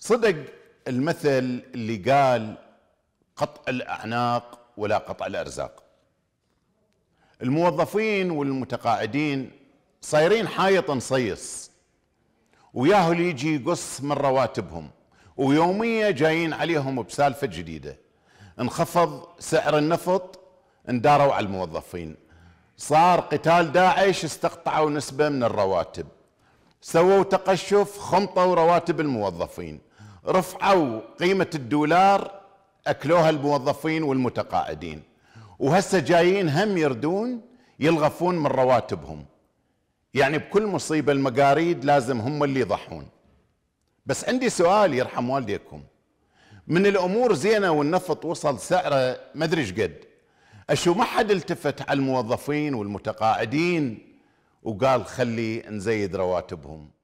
صدق المثل اللي قال قطع الاعناق ولا قطع الارزاق الموظفين والمتقاعدين صايرين حايط نصيص وياهو اللي يجي يقص من رواتبهم ويوميا جايين عليهم بسالفه جديده انخفض سعر النفط انداروا على الموظفين صار قتال داعش استقطعوا نسبه من الرواتب سووا تقشف خمطوا رواتب الموظفين رفعوا قيمة الدولار أكلوها الموظفين والمتقاعدين وهسه جايين هم يردون يلغفون من رواتبهم يعني بكل مصيبة المقاريد لازم هم اللي يضحون بس عندي سؤال يرحم والديكم من الأمور زينة والنفط وصل سعره ما أدري قد أشو ما حد التفت على الموظفين والمتقاعدين وقال خلي نزيد رواتبهم